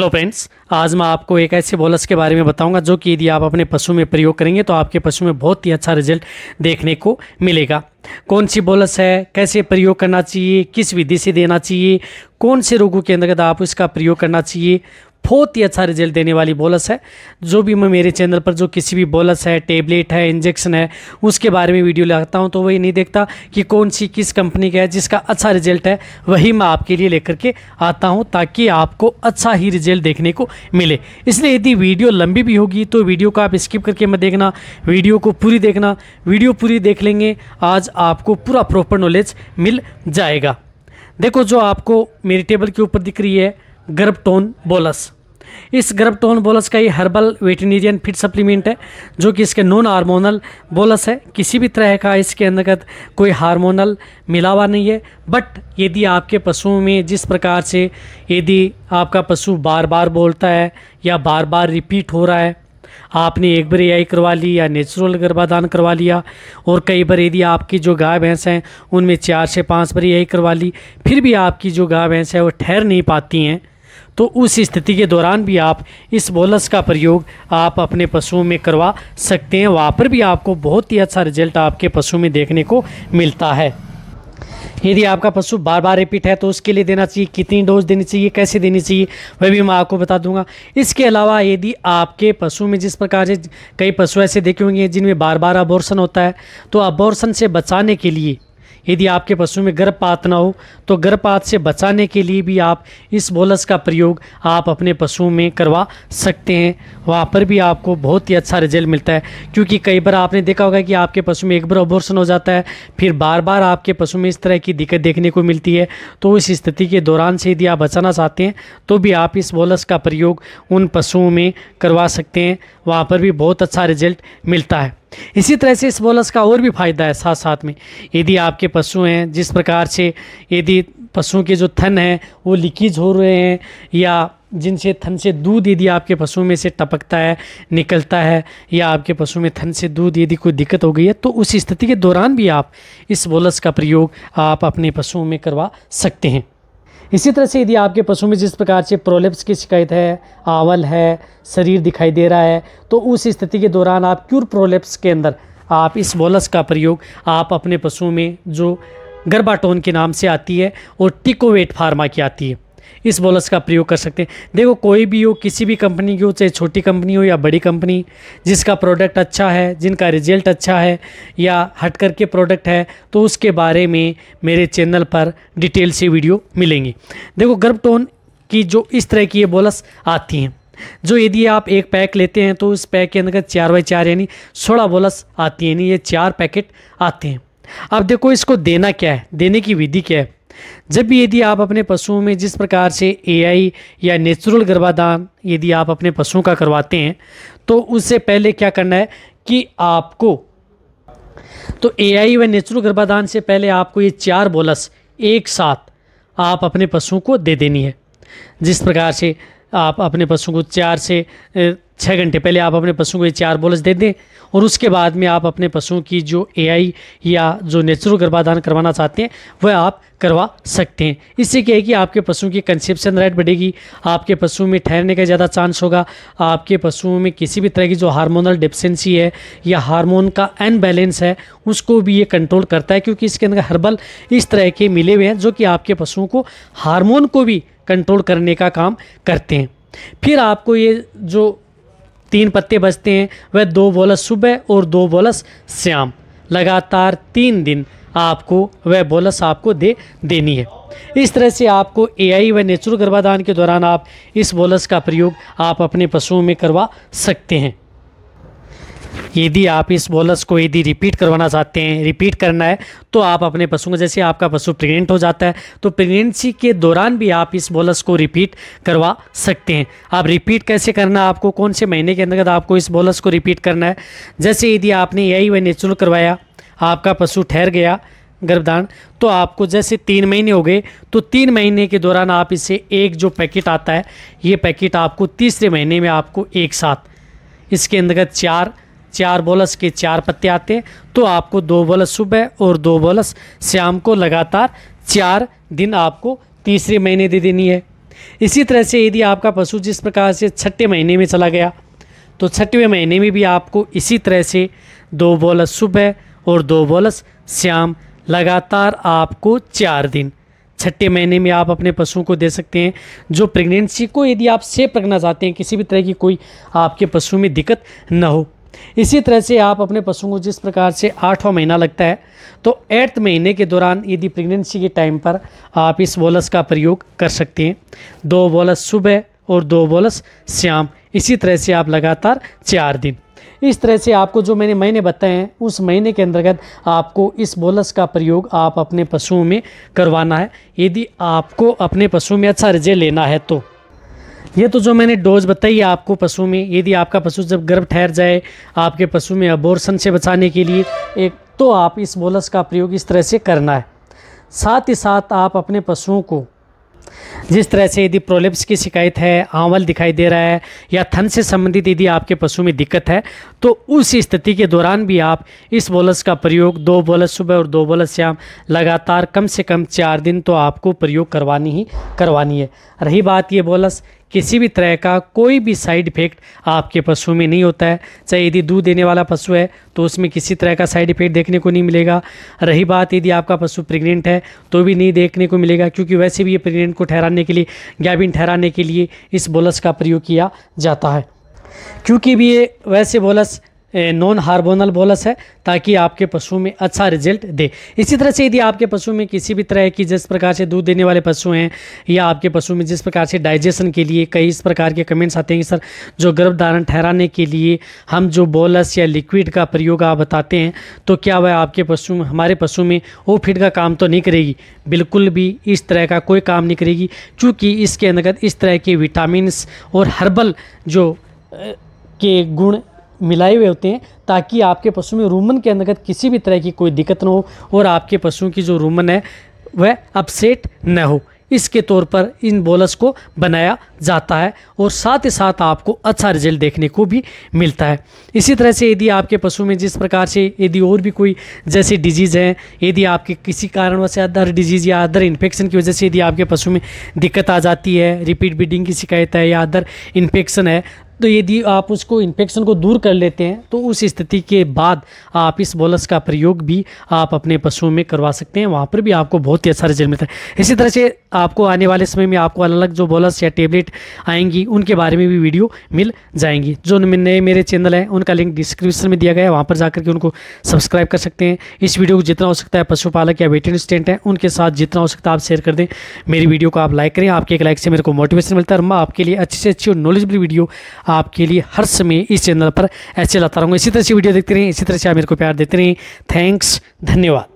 hello friends आज मैं आपको एक ऐसे बोलस के बारे में बताऊंगा जो कि यदि आप अपने पशु में प्रयोग करेंगे तो आपके पशु में बहुत ही अच्छा रिजल्ट देखने को मिलेगा कौन सी बोलस है कैसे प्रयोग करना चाहिए किस विधि से देना चाहिए कौन से रोगों के अंतर्गत आप इसका प्रयोग करना चाहिए बहुत ही अच्छा रिजल्ट देने वाली बोलस है जो भी मैं मेरे चैनल पर जो किसी भी बोलस है टेबलेट है इंजेक्शन है उसके बारे में वीडियो लगाता हूँ तो वही नहीं देखता कि कौन सी किस कंपनी का है जिसका अच्छा रिजल्ट है वही मैं आपके लिए लेकर के आता हूँ ताकि आपको अच्छा ही रिजल्ट देखने को मिले इसलिए यदि वीडियो लंबी भी होगी तो वीडियो का आप स्किप करके मैं देखना वीडियो को पूरी देखना वीडियो पूरी देख लेंगे आज आपको पूरा प्रॉपर नॉलेज मिल जाएगा देखो जो आपको मेरी टेबल के ऊपर दिख रही है गर्भ टोन बोलस इस गर्भटोन बोलस का ये हर्बल वेटनेरियन फिट सप्लीमेंट है जो कि इसके नॉन हार्मोनल बोलस है किसी भी तरह का इसके अंतर्गत कोई हार्मोनल मिलावा नहीं है बट यदि आपके पशुओं में जिस प्रकार से यदि आपका पशु बार बार बोलता है या बार बार रिपीट हो रहा है आपने एक बार एआई करवा ली या नेचुरल गर्भाधान करवा लिया और कई बार यदि आपकी जो गाय भैंस हैं उनमें चार से पाँच बार एआई करवा ली फिर भी आपकी जो गाय भैंस है वो ठहर नहीं पाती हैं तो उस स्थिति के दौरान भी आप इस बोलस का प्रयोग आप अपने पशुओं में करवा सकते हैं वहाँ पर भी आपको बहुत ही अच्छा रिजल्ट आपके पशु में देखने को मिलता है यदि आपका पशु बार बार रिपीट है तो उसके लिए देना चाहिए कितनी डोज देनी चाहिए कैसे देनी चाहिए वह भी मैं आपको बता दूंगा इसके अलावा यदि आपके पशु में जिस प्रकार से कई पशु ऐसे देखे होंगे जिनमें बार बार अबॉर्सन होता है तो अबॉर्सन से बचाने के लिए यदि आपके पशु में गर्भपात ना हो तो गर्भपात से बचाने के लिए भी आप इस बोलस का प्रयोग आप अपने पशुओं में करवा सकते हैं वहाँ पर भी आपको बहुत ही अच्छा रिजल्ट मिलता है क्योंकि कई बार आपने देखा होगा कि आपके पशु में एक बार अबोर्सन हो जाता है फिर बार बार आपके पशु में इस तरह की दिक्कत देखने को मिलती है तो इस स्थिति के दौरान से यदि आप बचाना चाहते हैं तो भी आप इस बोलस का प्रयोग उन पशुओं में करवा सकते हैं वहाँ पर भी बहुत अच्छा रिजल्ट मिलता है इसी तरह से इस बोनस का और भी फायदा है साथ साथ में यदि आपके पशु हैं जिस प्रकार से यदि पशुओं के जो थन हैं वो लीकेज हो रहे हैं या जिनसे थन से दूध यदि आपके पशुओं में से टपकता है निकलता है या आपके पशु में थन से दूध यदि कोई दिक्कत हो गई है तो उस स्थिति के दौरान भी आप इस बोलस का प्रयोग आप अपने पशुओं में करवा सकते हैं इसी तरह से यदि आपके पशु में जिस प्रकार से प्रोलिप्स की शिकायत है आवल है शरीर दिखाई दे रहा है तो उस स्थिति के दौरान आप क्यूर प्रोलिप्स के अंदर आप इस बोलस का प्रयोग आप अपने पशुओं में जो गर्बाटोन के नाम से आती है और टिकोवेट फार्मा की आती है इस बोनस का प्रयोग कर सकते हैं देखो कोई भी हो किसी भी कंपनी की हो चाहे छोटी कंपनी हो या बड़ी कंपनी जिसका प्रोडक्ट अच्छा है जिनका रिजल्ट अच्छा है या हट करके प्रोडक्ट है तो उसके बारे में मेरे चैनल पर डिटेल से वीडियो मिलेंगी देखो गर्भ टोन की जो इस तरह की ये बॉलस आती हैं जो यदि आप एक पैक लेते हैं तो उस पैक के अंदर चार बाई चार यानी सोलह बॉलस आती हैं यानी ये चार पैकेट आते हैं अब देखो इसको देना क्या है देने की विधि क्या है जब यदि आप अपने पशुओं में जिस प्रकार से एआई या नेचुरल गर्भाधान यदि आप अपने पशुओं का करवाते हैं तो उससे पहले क्या करना है कि आपको तो एआई व नेचुरल गर्भाधान से पहले आपको ये चार बोलस एक साथ आप अपने पशुओं को दे देनी है जिस प्रकार से आप अपने पशुओं को चार से छः घंटे पहले आप अपने पशुओं को ये चार बोलस दे दें और उसके बाद में आप अपने पशुओं की जो एआई या जो नेचुरल गर्भाधान करवाना चाहते हैं वह आप करवा सकते हैं इससे क्या है कि आपके पशुओं की कंसेप्शन रेट बढ़ेगी आपके पशुओं में ठहरने का ज़्यादा चांस होगा आपके पशुओं में किसी भी तरह की जो हार्मोनल डिफिशेंसी है या हार्मोन का अनबैलेंस है उसको भी ये कंट्रोल करता है क्योंकि इसके अंदर हर्बल इस तरह के मिले हुए हैं जो कि आपके पशुओं को हारमोन को भी कंट्रोल करने का काम करते हैं फिर आपको ये जो तीन पत्ते बचते हैं वह दो बोलस सुबह और दो बोलस शाम लगातार तीन दिन आपको वह बोलस आपको दे देनी है इस तरह से आपको एआई व नेचुरल गर्भाधान के दौरान आप इस बोलस का प्रयोग आप अपने पशुओं में करवा सकते हैं यदि आप इस बोलस को यदि रिपीट करवाना चाहते हैं रिपीट करना है तो आप अपने पशु को जैसे आपका पशु प्रेग्नेंट हो जाता है तो प्रेगनेंसी के दौरान भी आप इस बोलस को रिपीट करवा सकते हैं आप रिपीट कैसे करना आपको कौन से महीने के अंतर्गत आपको इस बोलस को रिपीट करना है जैसे यदि आपने यही वह नेचुरल करवाया आपका पशु ठहर गया गर्भदान तो आपको जैसे तीन महीने हो गए तो तीन महीने के दौरान आप इसे एक जो पैकेट आता है ये पैकेट आपको तीसरे महीने में आपको एक साथ इसके अंतर्गत चार चार बोलस के चार पत्ते आते तो आपको दो बोलस सुबह और दो बोलस शाम को लगातार चार दिन आपको तीसरे महीने दे देनी है इसी तरह से यदि आपका पशु जिस प्रकार से छठे महीने में चला गया तो छठवें महीने में भी आपको इसी तरह से दो बोलस सुबह और दो बोलस श्याम लगातार आपको चार दिन छठे महीने में आप अपने पशुओं को दे सकते हैं जो प्रेगनेंसी को यदि आप सेफ रखना चाहते हैं किसी भी तरह की कोई आपके पशु में दिक्कत ना हो इसी तरह से आप अपने पशुओं को जिस प्रकार से आठवां महीना लगता है तो एट्थ महीने के दौरान यदि प्रेगनेंसी के टाइम पर आप इस बोलस का प्रयोग कर सकते हैं दो बोलस सुबह और दो बोलस श्याम इसी तरह से आप लगातार चार दिन इस तरह से आपको जो मैंने महीने बताए हैं उस महीने के अंतर्गत आपको इस बोलस का प्रयोग आप अपने पशुओं में करवाना है यदि आपको अपने पशुओं में अच्छा रिजल्ट लेना है तो ये तो जो मैंने डोज बताई है आपको पशु में यदि आपका पशु जब गर्भ ठहर जाए आपके पशु में अबोर्सन से बचाने के लिए एक तो आप इस बोलस का प्रयोग इस तरह से करना है साथ ही साथ आप अपने पशुओं को जिस तरह से यदि प्रोलिप्स की शिकायत है आंवल दिखाई दे रहा है या थन से संबंधित यदि आपके पशु में दिक्कत है तो उस स्थिति के दौरान भी आप इस बोलस का प्रयोग दो बोलस सुबह और दो बोलस शाम लगातार कम से कम चार दिन तो आपको प्रयोग करवानी ही करवानी है रही बात ये बोलस किसी भी तरह का कोई भी साइड इफेक्ट आपके पशु में नहीं होता है चाहे यदि दूध देने वाला पशु है तो उसमें किसी तरह का साइड इफेक्ट देखने को नहीं मिलेगा रही बात यदि आपका पशु प्रेग्नेंट है तो भी नहीं देखने को मिलेगा क्योंकि वैसे भी ये प्रेग्नेंट को ठहराने के लिए गैबिन ठहराने के लिए इस बोलस का प्रयोग किया जाता है क्योंकि भी ये वैसे बोलस नॉन हार्मोनल बोलस है ताकि आपके पशु में अच्छा रिजल्ट दे इसी तरह से यदि आपके पशु में किसी भी तरह की जिस प्रकार से दूध देने वाले पशु हैं या आपके पशु में जिस प्रकार से डाइजेशन के लिए कई इस प्रकार के कमेंट्स आते हैं कि सर जो गर्भधारण ठहराने के लिए हम जो बोलस या लिक्विड का प्रयोग आप बताते हैं तो क्या वह आपके पशु में हमारे पशु में वो फीड का काम तो नहीं करेगी बिल्कुल भी इस तरह का कोई काम नहीं करेगी क्योंकि इसके अंतर्गत इस तरह के विटामिन और हर्बल जो के गुण मिलाए हुए होते हैं ताकि आपके पशु में रूमन के अंतर्गत किसी भी तरह की कोई दिक्कत ना हो और आपके पशुओं की जो रूमन है वह अपसेट न हो इसके तौर पर इन बोलस को बनाया जाता है और साथ ही साथ आपको अच्छा रिजल्ट देखने को भी मिलता है इसी तरह से यदि आपके पशु में जिस प्रकार से यदि और भी कोई जैसे डिजीज़ हैं यदि आपके किसी कारणवश अदर डिजीज़ या अदर इन्फेक्शन की वजह से यदि आपके पशु में दिक्कत आ जाती है रिपीट ब्रीडिंग की शिकायत है या अदर इन्फेक्शन है तो यदि आप उसको इन्फेक्शन को दूर कर लेते हैं तो उस स्थिति के बाद आप इस बोलस का प्रयोग भी आप अपने पशुओं में करवा सकते हैं वहाँ पर भी आपको बहुत ही अच्छा रिजल्ट मिलता है इसी तरह से आपको आने वाले समय में आपको अलग अलग जो बोलस या टेबलेट आएंगी उनके बारे में भी वीडियो मिल जाएंगी जो नए मेरे चैनल हैं उनका लिंक डिस्क्रिप्शन में दिया गया है वहाँ पर जाकर के उनको सब्सक्राइब कर सकते हैं इस वीडियो को जितना हो सकता है पशुपालक या वेटिंग स्टेंट हैं उनके साथ जितना हो सकता है आप शेयर कर दें मेरी वीडियो को आप लाइक करें आपके एक लाइक से मेरे को मोटिवेशन मिलता है और मैं आपके लिए अच्छी से अच्छी और नॉलेजबल वीडियो आपके लिए हर समय इस चैनल पर ऐसे लाता रहूँगा इसी तरह से वीडियो देखते रहें इसी तरह से आप मेरे को प्यार देते रहें थैंक्स धन्यवाद